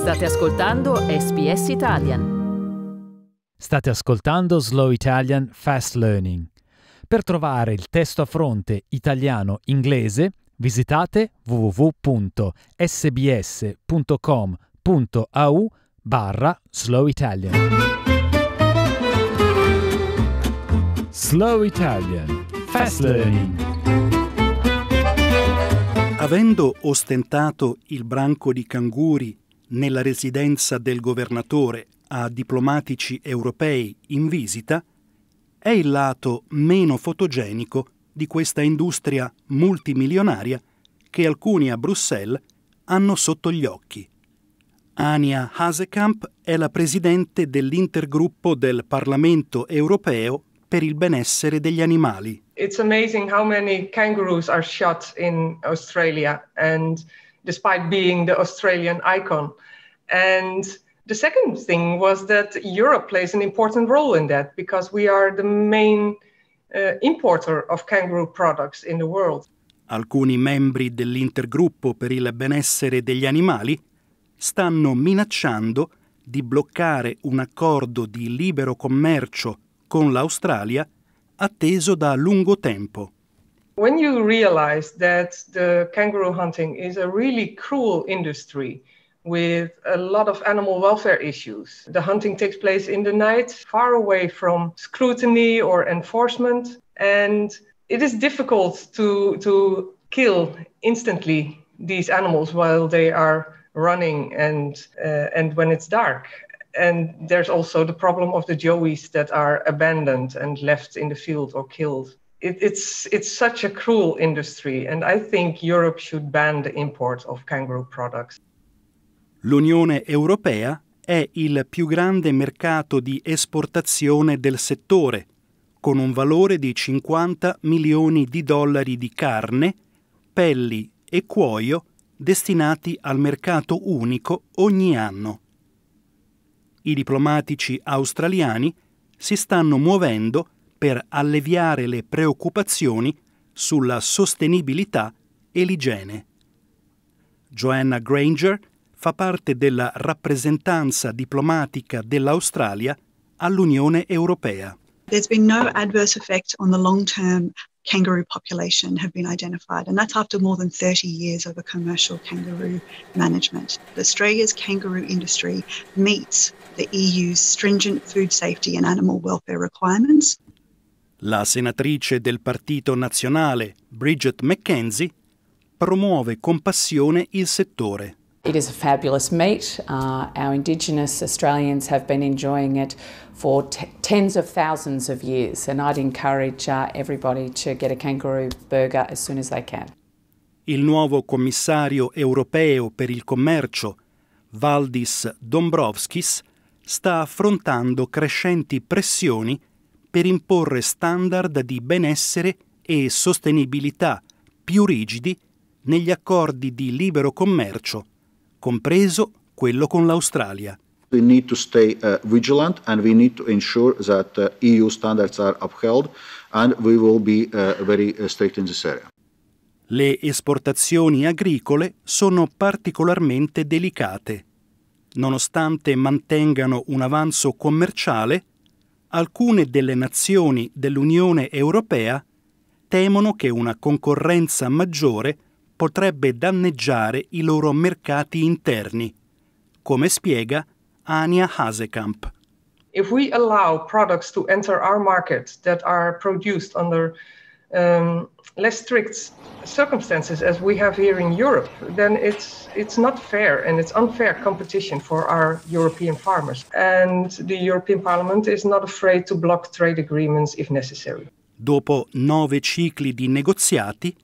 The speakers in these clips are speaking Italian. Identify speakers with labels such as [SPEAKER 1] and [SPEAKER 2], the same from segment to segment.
[SPEAKER 1] State ascoltando SBS Italian. State ascoltando Slow Italian Fast Learning. Per trovare il testo a fronte italiano-inglese visitate www.sbs.com.au barra Slow Italian. Slow Italian Fast Learning. Avendo ostentato il branco di canguri nella residenza del governatore a diplomatici europei in visita, è il lato meno fotogenico di questa industria multimilionaria che alcuni a Bruxelles hanno sotto gli occhi. Ania Hasekamp è la presidente dell'intergruppo del Parlamento europeo per il benessere degli animali.
[SPEAKER 2] It's amazing how many kangaroos are shot in Australia and despite being the Australian icon. And the second thing was that Europe plays an important role in that because we are the main uh, importer of kangaroo products in the world.
[SPEAKER 1] Alcuni membri dell'intergruppo per il benessere degli animali stanno minacciando di bloccare un accordo di libero commercio con l'Australia atteso da lungo tempo.
[SPEAKER 2] when you realize that the kangaroo hunting is a really cruel industry with a lot of animal welfare issues. The hunting takes place in the night, far away from scrutiny or enforcement, and it is difficult to, to kill instantly these animals while they are running and, uh, and when it's dark. And there's also the problem of the joeys that are abandoned and left in the field or killed. it, it's it's such a cruel industry, and I think Europe should ban the import of kangaroo products.
[SPEAKER 1] L'Unione Europea è il più grande mercato di esportazione del settore, con un valore di 50 milioni di dollari di carne, pelli e cuoio destinati al mercato unico ogni anno. I diplomatici australiani si stanno muovendo per alleviare le preoccupazioni sulla sostenibilità e l'igiene. Joanna Granger fa parte della rappresentanza diplomatica dell'Australia all'Unione Europea. There's been no adverse effect on the long-term kangaroo population have been identified, and that's after more than 30 years of a commercial kangaroo management. Australia's kangaroo industry meets the EU's stringent food safety and animal welfare requirements. La senatrice del Partito Nazionale, Bridget McKenzie, promuove con passione il settore.
[SPEAKER 2] It is a fabulous meet. Uh, our Indigenous Australians have been enjoying it for tens of thousands of years, and I'd encourage uh, everybody to get a kangaroo burger as soon as they can.
[SPEAKER 1] Il nuovo commissario europeo per il commercio, Valdis Dombrovskis, sta affrontando crescenti pressioni per imporre standard di benessere e sostenibilità più rigidi negli accordi di libero commercio, compreso quello con l'Australia. We need to stay uh, vigilant and we need to ensure that uh, EU standards are upheld and we will be uh, very uh, strict in this area. Le esportazioni agricole sono particolarmente delicate. Nonostante mantengano un avanzo commerciale, alcune delle nazioni dell'Unione Europea temono che una concorrenza maggiore potrebbe danneggiare i loro mercati interni, come spiega Ania Hasekamp.
[SPEAKER 2] If we allow products to enter our market that are produced under um, less strict circumstances as we have here in Europe, then it's it's not fair and it's unfair competition for our European farmers. And the European Parliament is not afraid to block trade agreements if necessary.
[SPEAKER 1] Dopo nove cicli di negoziati,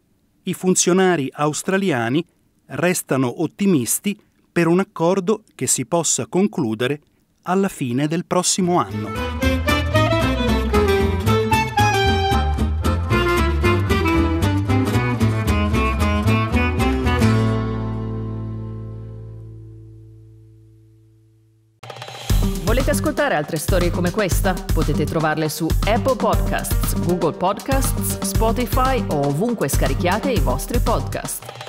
[SPEAKER 1] i funzionari australiani restano ottimisti per un accordo che si possa concludere alla fine del prossimo anno. Volete ascoltare altre storie come questa? Potete trovarle su Apple Podcasts, Google Podcasts, Spotify o ovunque scarichiate i vostri podcast.